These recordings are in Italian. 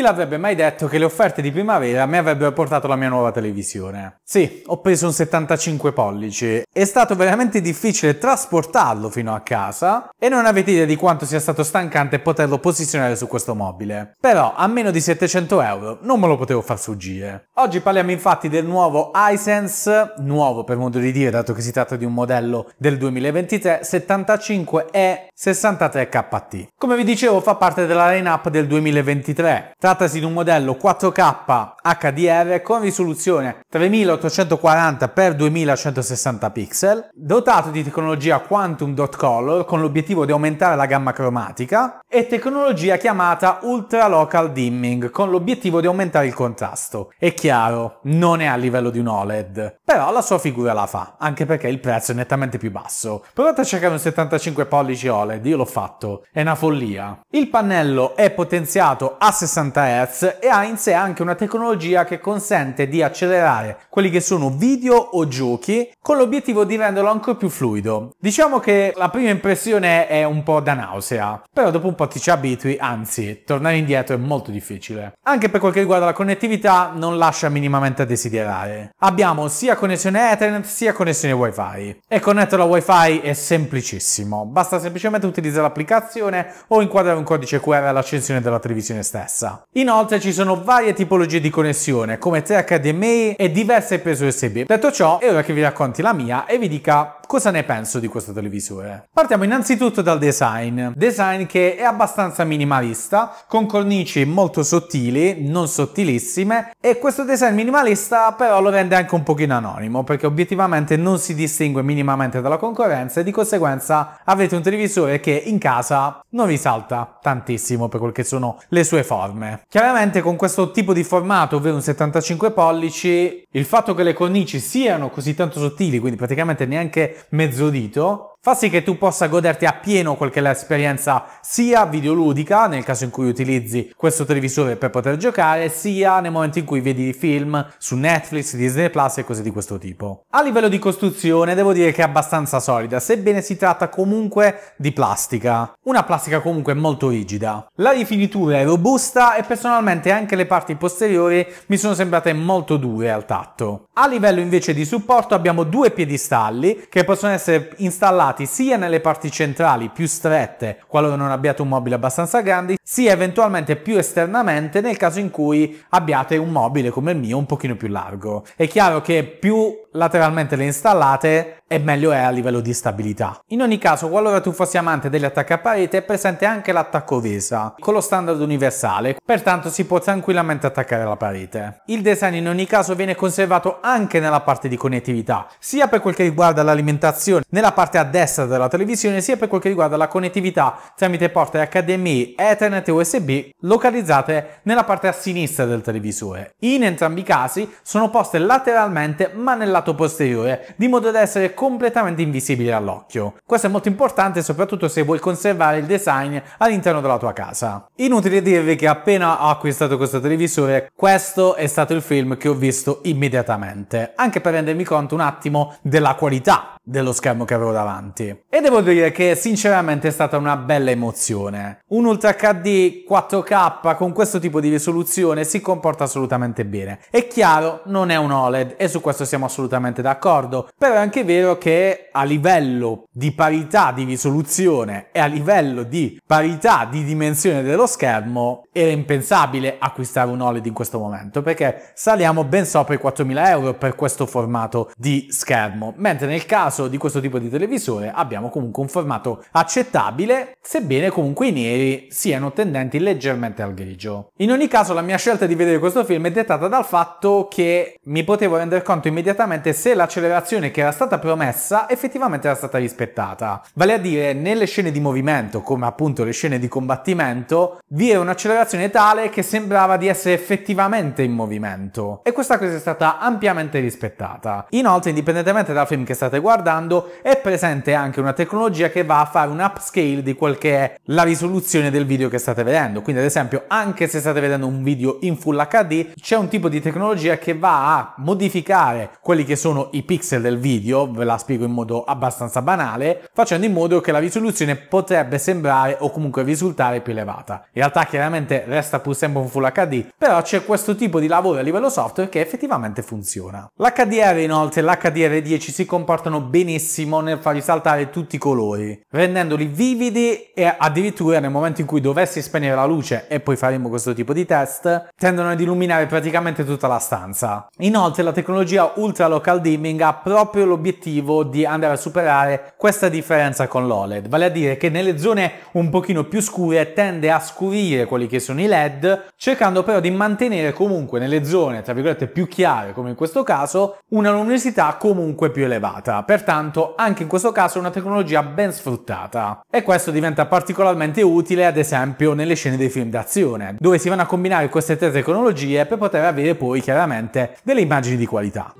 Chi l'avrebbe mai detto che le offerte di primavera mi avrebbero portato la mia nuova televisione? Sì, ho preso un 75 pollici. È stato veramente difficile trasportarlo fino a casa e non avete idea di quanto sia stato stancante poterlo posizionare su questo mobile. Però a meno di 700 euro non me lo potevo far sfuggire. Oggi parliamo infatti del nuovo iSense, nuovo per modo di dire dato che si tratta di un modello del 2023, 75E 63KT. Come vi dicevo fa parte della line-up del 2023. Trattasi di un modello 4K HDR con risoluzione 3840x2160 pixel, dotato di tecnologia Quantum Dot Color con l'obiettivo di aumentare la gamma cromatica e tecnologia chiamata Ultra Local Dimming con l'obiettivo di aumentare il contrasto. È chiaro, non è a livello di un OLED, però la sua figura la fa, anche perché il prezzo è nettamente più basso. Provate a cercare un 75 pollici OLED, io l'ho fatto, è una follia. Il pannello è potenziato a 60 Hz e ha in sé anche una tecnologia che consente di accelerare quelli che sono video o giochi con l'obiettivo di renderlo ancora più fluido. Diciamo che la prima impressione è un po' da nausea, però dopo un po' ti ci abitui, anzi, tornare indietro è molto difficile. Anche per quel che riguarda la connettività non lascia minimamente a desiderare. Abbiamo sia connessione Ethernet sia connessione WiFi e connetterla a WiFi è semplicissimo, basta semplicemente utilizzare l'applicazione o inquadrare un codice QR all'accensione della televisione stessa. Inoltre ci sono varie tipologie di connessione come 3 HDMI e diverse prese USB. Detto ciò, è ora che vi racconti la mia e vi dica cosa ne penso di questo televisore? Partiamo innanzitutto dal design, design che è abbastanza minimalista, con cornici molto sottili, non sottilissime, e questo design minimalista però lo rende anche un pochino anonimo, perché obiettivamente non si distingue minimamente dalla concorrenza e di conseguenza avete un televisore che in casa non risalta tantissimo per quel che sono le sue forme. Chiaramente con questo tipo di formato, ovvero un 75 pollici, il fatto che le cornici siano così tanto sottili, quindi praticamente neanche mezzodito fa sì che tu possa goderti appieno quel che è l'esperienza sia videoludica, nel caso in cui utilizzi questo televisore per poter giocare, sia nel momento in cui vedi film su Netflix, Disney Plus e cose di questo tipo. A livello di costruzione devo dire che è abbastanza solida, sebbene si tratta comunque di plastica. Una plastica comunque molto rigida. La rifinitura è robusta e personalmente anche le parti posteriori mi sono sembrate molto dure al tatto. A livello invece di supporto abbiamo due piedistalli che possono essere installati utilizzati sia nelle parti centrali più strette qualora non abbiate un mobile abbastanza grande, sia eventualmente più esternamente nel caso in cui abbiate un mobile come il mio un pochino più largo. È chiaro che più lateralmente le installate e meglio è a livello di stabilità. In ogni caso, qualora tu fossi amante degli attacchi a parete, è presente anche l'attacco VESA con lo standard universale, pertanto si può tranquillamente attaccare la parete. Il design in ogni caso viene conservato anche nella parte di connettività, sia per quel che riguarda l'alimentazione nella parte a destra della televisione, sia per quel che riguarda la connettività tramite porte HDMI, Ethernet e USB localizzate nella parte a sinistra del televisore. In entrambi i casi sono poste lateralmente ma nella lato posteriore, di modo da essere completamente invisibile all'occhio. Questo è molto importante soprattutto se vuoi conservare il design all'interno della tua casa. Inutile dirvi che appena ho acquistato questo televisore, questo è stato il film che ho visto immediatamente, anche per rendermi conto un attimo della qualità dello schermo che avevo davanti. E devo dire che sinceramente è stata una bella emozione. Un Ultra HD 4K con questo tipo di risoluzione si comporta assolutamente bene. È chiaro, non è un OLED e su questo siamo assolutamente assolutamente d'accordo, però è anche vero che a livello di parità di risoluzione e a livello di parità di dimensione dello schermo era impensabile acquistare un OLED in questo momento perché saliamo ben sopra i 4000 euro per questo formato di schermo, mentre nel caso di questo tipo di televisore abbiamo comunque un formato accettabile, sebbene comunque i neri siano tendenti leggermente al grigio. In ogni caso la mia scelta di vedere questo film è dettata dal fatto che mi potevo rendere conto immediatamente effettivamente se l'accelerazione che era stata promessa effettivamente era stata rispettata. Vale a dire, nelle scene di movimento, come appunto le scene di combattimento, vi era un'accelerazione tale che sembrava di essere effettivamente in movimento. E questa cosa è stata ampiamente rispettata. Inoltre, indipendentemente dal film che state guardando, è presente anche una tecnologia che va a fare un upscale di quel che è la risoluzione del video che state vedendo. Quindi, ad esempio, anche se state vedendo un video in Full HD, c'è un tipo di tecnologia che va a modificare quelli che che sono i pixel del video, ve la spiego in modo abbastanza banale, facendo in modo che la risoluzione potrebbe sembrare o comunque risultare più elevata. In realtà chiaramente resta pur sempre un Full HD, però c'è questo tipo di lavoro a livello software che effettivamente funziona. L'HDR inoltre e l'HDR10 si comportano benissimo nel far risaltare tutti i colori, rendendoli vividi e addirittura nel momento in cui dovessi spegnere la luce e poi faremo questo tipo di test, tendono ad illuminare praticamente tutta la stanza. Inoltre la tecnologia ultra low local dimming ha proprio l'obiettivo di andare a superare questa differenza con l'OLED, vale a dire che nelle zone un pochino più scure tende a scurire quelli che sono i LED, cercando però di mantenere comunque nelle zone tra virgolette più chiare come in questo caso una luminosità comunque più elevata, pertanto anche in questo caso è una tecnologia ben sfruttata e questo diventa particolarmente utile ad esempio nelle scene dei film d'azione, dove si vanno a combinare queste tre tecnologie per poter avere poi chiaramente delle immagini di qualità.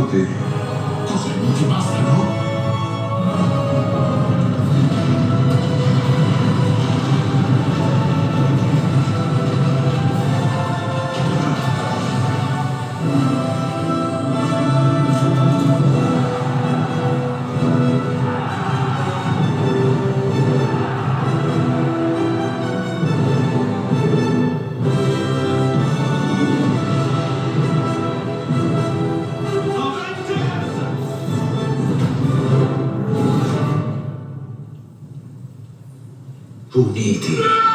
tutti. uniti.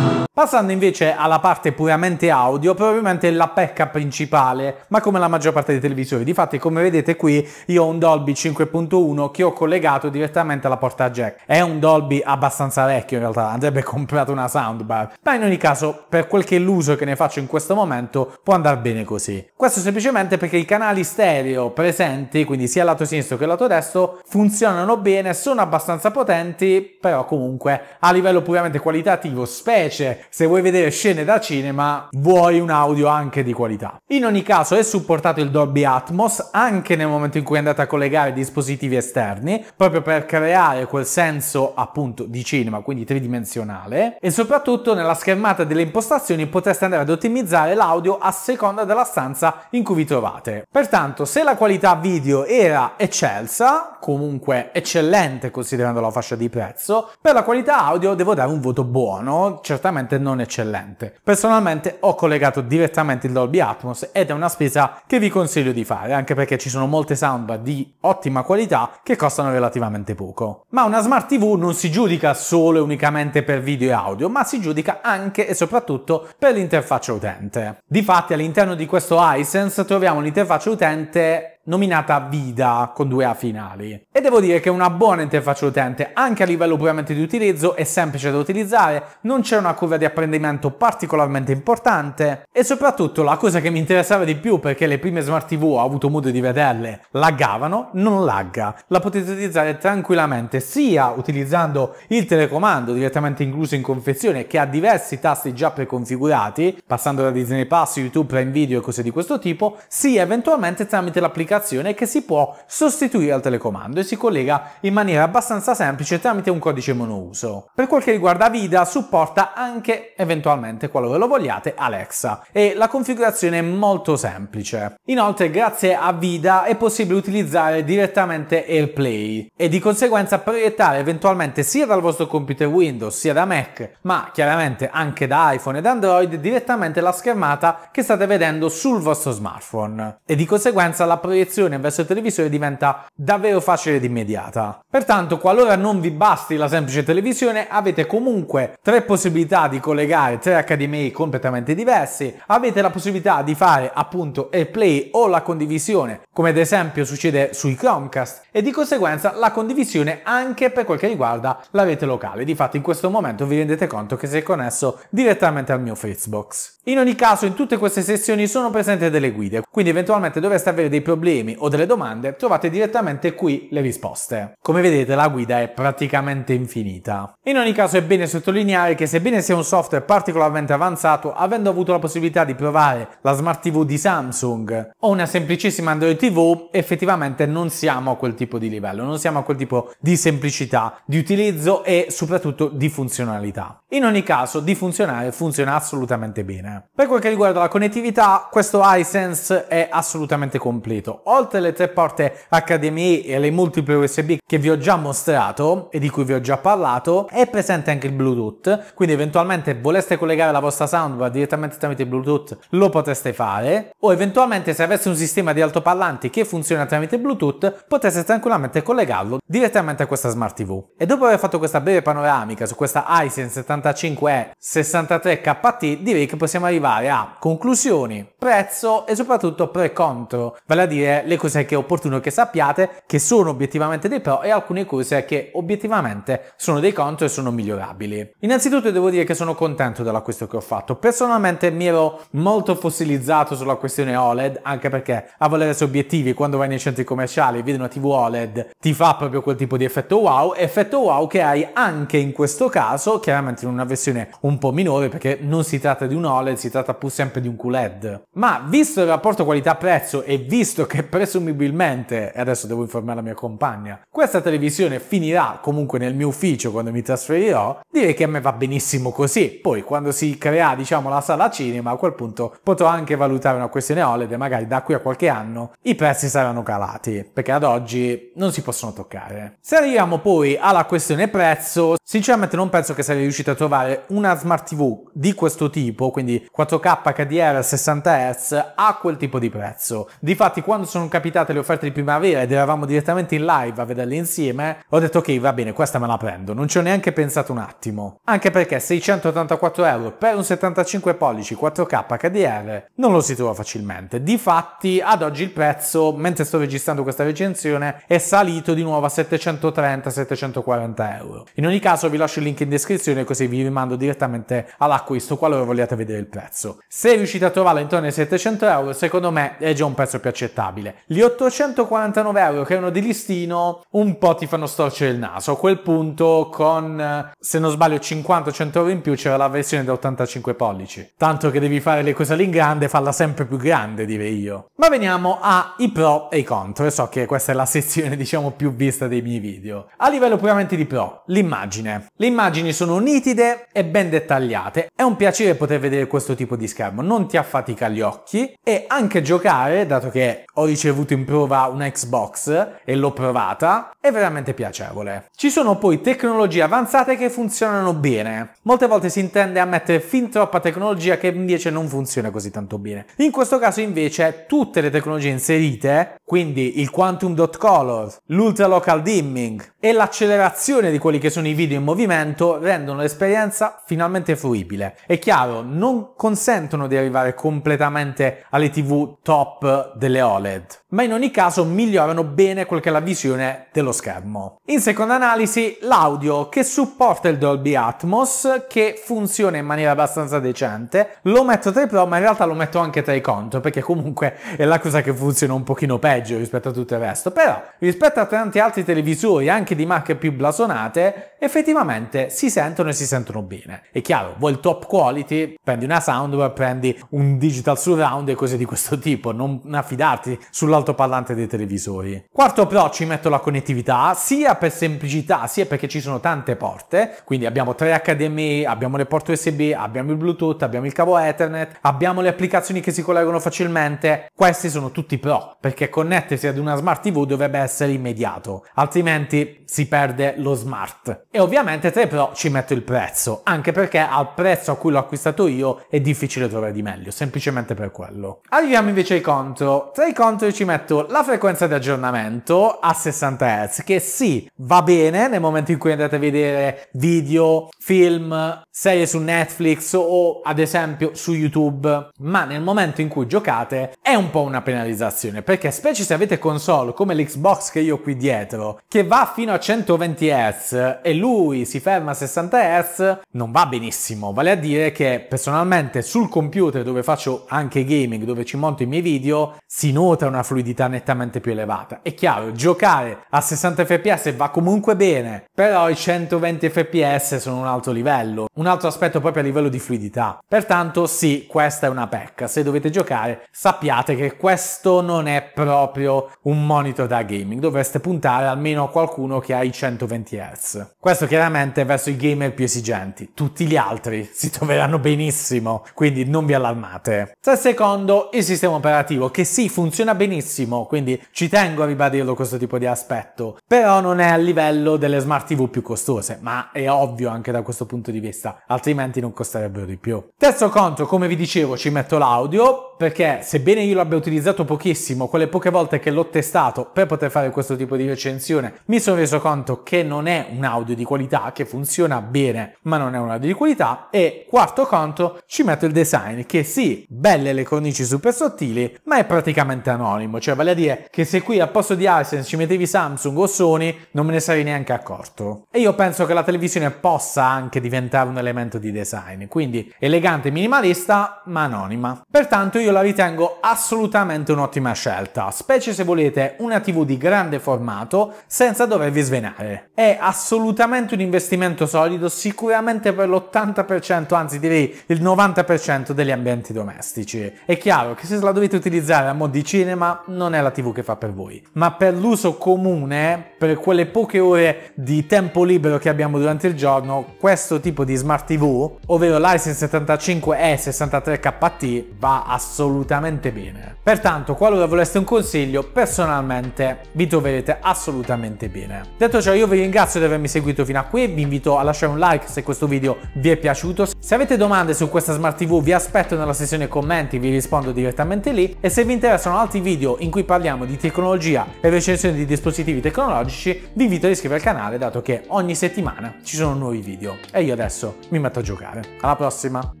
Passando invece alla parte puramente audio, probabilmente la pecca principale, ma come la maggior parte dei televisori. Difatti, come vedete qui, io ho un Dolby 5.1 che ho collegato direttamente alla porta jack. È un Dolby abbastanza vecchio in realtà, andrebbe comprato una soundbar. Ma in ogni caso, per quel che è l'uso che ne faccio in questo momento, può andare bene così. Questo semplicemente perché i canali stereo presenti, quindi sia il lato sinistro che il lato destro, funzionano bene, sono abbastanza potenti, però comunque a livello puramente qualitativo, specie se vuoi vedere scene da cinema vuoi un audio anche di qualità. In ogni caso è supportato il Dolby Atmos anche nel momento in cui andate a collegare dispositivi esterni, proprio per creare quel senso appunto di cinema, quindi tridimensionale, e soprattutto nella schermata delle impostazioni potreste andare ad ottimizzare l'audio a seconda della stanza in cui vi trovate. Pertanto se la qualità video era eccelsa, comunque eccellente considerando la fascia di prezzo, per la qualità audio devo dare un voto buono, certamente non eccellente. Personalmente ho collegato direttamente il Dolby Atmos ed è una spesa che vi consiglio di fare, anche perché ci sono molte soundbar di ottima qualità che costano relativamente poco. Ma una Smart TV non si giudica solo e unicamente per video e audio, ma si giudica anche e soprattutto per l'interfaccia utente. Difatti all'interno di questo iSense troviamo l'interfaccia utente nominata Vida con due A finali. E devo dire che è una buona interfaccia utente, anche a livello puramente di utilizzo, è semplice da utilizzare, non c'è una curva di apprendimento particolarmente importante e soprattutto la cosa che mi interessava di più perché le prime smart TV ho avuto modo di vederle, laggavano, non lagga. La potete utilizzare tranquillamente sia utilizzando il telecomando direttamente incluso in confezione che ha diversi tasti già preconfigurati, passando da Disney Pass, YouTube, Prime Video e cose di questo tipo, sia eventualmente tramite l'applicazione applicazione che si può sostituire al telecomando e si collega in maniera abbastanza semplice tramite un codice monouso. Per quel che riguarda Vida supporta anche eventualmente qualora lo vogliate Alexa e la configurazione è molto semplice. Inoltre grazie a Vida è possibile utilizzare direttamente AirPlay e di conseguenza proiettare eventualmente sia dal vostro computer Windows sia da Mac ma chiaramente anche da iPhone ed Android direttamente la schermata che state vedendo sul vostro smartphone e di conseguenza la proiezione proiezione verso il televisore diventa davvero facile ed immediata. Pertanto, qualora non vi basti la semplice televisione, avete comunque tre possibilità di collegare tre HDMI completamente diversi, avete la possibilità di fare appunto il play o la condivisione, come ad esempio succede sui Chromecast, e di conseguenza la condivisione anche per quel che riguarda la rete locale. Difatti in questo momento vi rendete conto che si è connesso direttamente al mio Fritzbox. In ogni caso, in tutte queste sezioni sono presenti delle guide, quindi eventualmente dovreste avere dei problemi problemi o delle domande trovate direttamente qui le risposte. Come vedete la guida è praticamente infinita. In ogni caso è bene sottolineare che sebbene sia un software particolarmente avanzato, avendo avuto la possibilità di provare la Smart TV di Samsung o una semplicissima Android TV, effettivamente non siamo a quel tipo di livello, non siamo a quel tipo di semplicità di utilizzo e soprattutto di funzionalità. In ogni caso di funzionare funziona assolutamente bene. Per quel che riguarda la connettività, questo iSense è assolutamente completo oltre le tre porte HDMI e le multiple USB che vi ho già mostrato e di cui vi ho già parlato, è presente anche il Bluetooth, quindi eventualmente voleste collegare la vostra soundbar direttamente tramite Bluetooth lo potreste fare, o eventualmente se aveste un sistema di altoparlanti che funziona tramite Bluetooth potreste tranquillamente collegarlo direttamente a questa Smart TV. E dopo aver fatto questa breve panoramica su questa Hisense 75E63KT direi che possiamo arrivare a conclusioni, prezzo e soprattutto pre contro, vale a dire dire le cose che è opportuno che sappiate, che sono obiettivamente dei pro e alcune cose che obiettivamente sono dei contro e sono migliorabili. Innanzitutto devo dire che sono contento dell'acquisto che ho fatto. Personalmente mi ero molto fossilizzato sulla questione OLED, anche perché a valersi obiettivi quando vai nei centri commerciali, e vedi una TV OLED, ti fa proprio quel tipo di effetto wow, effetto wow che hai anche in questo caso, chiaramente in una versione un po' minore perché non si tratta di un OLED, si tratta pur sempre di un QLED. Ma visto il rapporto qualità-prezzo e visto che presumibilmente, e adesso devo informare la mia compagna, questa televisione finirà comunque nel mio ufficio quando mi trasferirò, direi che a me va benissimo così. Poi quando si crea, diciamo, la sala cinema, a quel punto potrò anche valutare una questione OLED e magari da qui a qualche anno i prezzi saranno calati, perché ad oggi non si possono toccare. Se arriviamo poi alla questione prezzo, sinceramente non penso che sarei riuscito a trovare una smart TV di questo tipo, quindi 4K HDR 60 Hz, a quel tipo di prezzo. Difatti quando quando sono capitate le offerte di primavera ed eravamo direttamente in live a vederle insieme, ho detto ok va bene questa me la prendo, non ci ho neanche pensato un attimo. Anche perché 684 euro per un 75 pollici 4K HDR non lo si trova facilmente. Difatti ad oggi il prezzo, mentre sto registrando questa recensione, è salito di nuovo a 730-740 euro. In ogni caso vi lascio il link in descrizione così vi rimando direttamente all'acquisto qualora vogliate vedere il prezzo. Se riuscite a trovarla intorno ai 700 euro secondo me è già un prezzo più accettabile stabile. Gli 849 euro che erano di listino un po' ti fanno storcere il naso. A quel punto con, eh, se non sbaglio, 50-100 euro in più c'era la versione da 85 pollici. Tanto che devi fare le cose lì in grande, falla sempre più grande, direi io. Ma veniamo ai pro e i contro. E so che questa è la sezione, diciamo, più vista dei miei video. A livello puramente di pro, l'immagine. Le immagini sono nitide e ben dettagliate. È un piacere poter vedere questo tipo di schermo. Non ti affatica gli occhi e anche giocare, dato che ho ho ricevuto in prova una Xbox e l'ho provata, è veramente piacevole. Ci sono poi tecnologie avanzate che funzionano bene. Molte volte si intende a mettere fin troppa tecnologia che invece non funziona così tanto bene. In questo caso invece tutte le tecnologie inserite, quindi il quantum dot color, l'ultra local dimming e l'accelerazione di quelli che sono i video in movimento rendono l'esperienza finalmente fruibile. È chiaro, non consentono di arrivare completamente alle TV top delle OLED OLED, ma in ogni caso migliorano bene quel che è la visione dello schermo. In seconda analisi, l'audio che supporta il Dolby Atmos, che funziona in maniera abbastanza decente, lo metto tra i pro, ma in realtà lo metto anche tra i contro, perché comunque è la cosa che funziona un pochino peggio rispetto a tutto il resto. Però, rispetto a tanti altri televisori, anche di marche più blasonate, effettivamente si sentono e si sentono bene. È chiaro, vuoi il top quality, prendi una soundbar, prendi un digital surround e cose di questo tipo, non affidarti sull'altoparlante dei televisori. Quarto pro ci metto la connettività, sia per semplicità, sia perché ci sono tante porte, quindi abbiamo 3 HDMI, abbiamo le porte USB, abbiamo il Bluetooth, abbiamo il cavo Ethernet, abbiamo le applicazioni che si collegano facilmente, questi sono tutti pro, perché connettersi ad una smart TV dovrebbe essere immediato, altrimenti si perde lo smart. E ovviamente Pro ci metto il prezzo, anche perché al prezzo a cui l'ho acquistato io è difficile trovare di meglio, semplicemente per quello. Arriviamo invece ai contro. Tra i contro ci metto la frequenza di aggiornamento a 60 Hz, che sì, va bene nel momento in cui andate a vedere video, film, serie su Netflix o ad esempio su YouTube, ma nel momento in cui giocate è un po' una penalizzazione, perché specie se avete console come l'Xbox che io ho qui dietro, che va fino a 120 Hz e lui si ferma a 60 Hz, non va benissimo. Vale a dire che personalmente sul computer dove faccio anche gaming, dove ci monto i miei video, si nota una fluidità nettamente più elevata. È chiaro, giocare a 60 fps va comunque bene, però i 120 fps sono un altro livello, un altro aspetto proprio a livello di fluidità. Pertanto sì, questa è una pecca. Se dovete giocare, sappiate che questo non è proprio un monitor da gaming, dovreste puntare almeno a qualcuno che ha i 120 Hz. Questo chiaramente verso i gamer più esigenti. Tutti gli altri si troveranno benissimo, quindi non vi allarmate. Se secondo, il sistema operativo, che sì, funziona benissimo, quindi ci tengo a ribadirlo questo tipo di aspetto, però non è a livello delle smart TV più costose, ma è ovvio anche da questo punto di vista, altrimenti non costerebbero di più. Terzo conto, come vi dicevo, ci metto l'audio, perché sebbene io l'abbia utilizzato pochissimo, quelle poche volte che l'ho testato per poter fare questo tipo di recensione, mi sono reso conto che non è un audio di di qualità che funziona bene ma non è una di qualità e quarto conto ci metto il design che sì, belle le cornici super sottili ma è praticamente anonimo, cioè vale a dire che se qui al posto di AdSense ci mettevi Samsung o Sony non me ne sarei neanche accorto. E io penso che la televisione possa anche diventare un elemento di design, quindi elegante minimalista ma anonima. Pertanto io la ritengo assolutamente un'ottima scelta, specie se volete una TV di grande formato senza dovervi svenare. È assolutamente sicuramente un investimento solido, sicuramente per l'80%, anzi direi il 90% degli ambienti domestici. È chiaro che se la dovete utilizzare a mo' di cinema non è la TV che fa per voi, ma per l'uso comune, per quelle poche ore di tempo libero che abbiamo durante il giorno, questo tipo di smart TV, ovvero l'Aisin 75E 63KT, va assolutamente bene. Pertanto, qualora voleste un consiglio, personalmente vi troverete assolutamente bene. Detto ciò, io vi ringrazio di avermi seguito seguito fino a qui, vi invito a lasciare un like se questo video vi è piaciuto. Se avete domande su questa Smart TV vi aspetto nella sessione commenti, vi rispondo direttamente lì e se vi interessano altri video in cui parliamo di tecnologia e recensione di dispositivi tecnologici vi invito ad iscrivervi al canale dato che ogni settimana ci sono nuovi video e io adesso mi metto a giocare. Alla prossima!